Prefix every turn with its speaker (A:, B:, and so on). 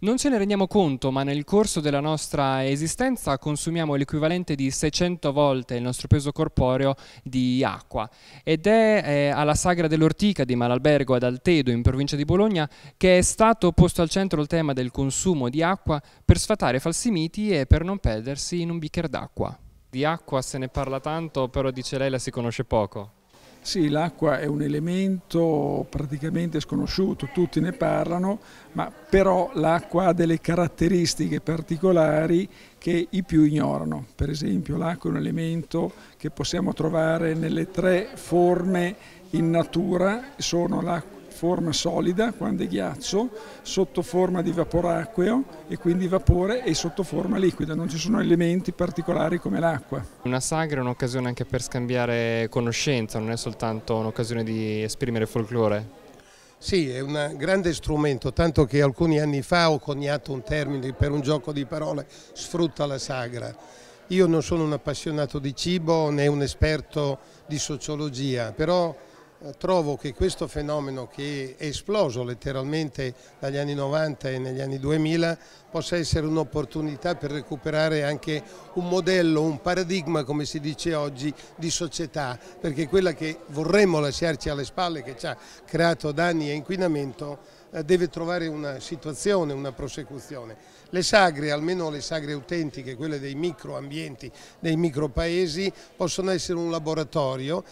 A: Non ce ne rendiamo conto, ma nel corso della nostra esistenza consumiamo l'equivalente di 600 volte il nostro peso corporeo di acqua. Ed è eh, alla Sagra dell'Ortica di Malalbergo ad Altedo, in provincia di Bologna, che è stato posto al centro il tema del consumo di acqua per sfatare falsi miti e per non perdersi in un bicchiere d'acqua. Di acqua se ne parla tanto, però dice lei la si conosce poco.
B: Sì, l'acqua è un elemento praticamente sconosciuto, tutti ne parlano, ma però l'acqua ha delle caratteristiche particolari che i più ignorano. Per esempio l'acqua è un elemento che possiamo trovare nelle tre forme in natura, sono l'acqua forma solida quando è ghiaccio, sotto forma di vaporacqueo e quindi vapore e sotto forma liquida, non ci sono elementi particolari come l'acqua.
A: Una sagra è un'occasione anche per scambiare conoscenza, non è soltanto un'occasione di esprimere folklore.
C: Sì, è un grande strumento, tanto che alcuni anni fa ho coniato un termine per un gioco di parole, sfrutta la sagra. Io non sono un appassionato di cibo né un esperto di sociologia, però eh, trovo che questo fenomeno che è esploso letteralmente dagli anni 90 e negli anni 2000 possa essere un'opportunità per recuperare anche un modello, un paradigma come si dice oggi di società perché quella che vorremmo lasciarci alle spalle che ci ha creato danni e inquinamento eh, deve trovare una situazione, una prosecuzione. Le sagre, almeno le sagre autentiche, quelle dei microambienti, dei micropaesi, possono essere un laboratorio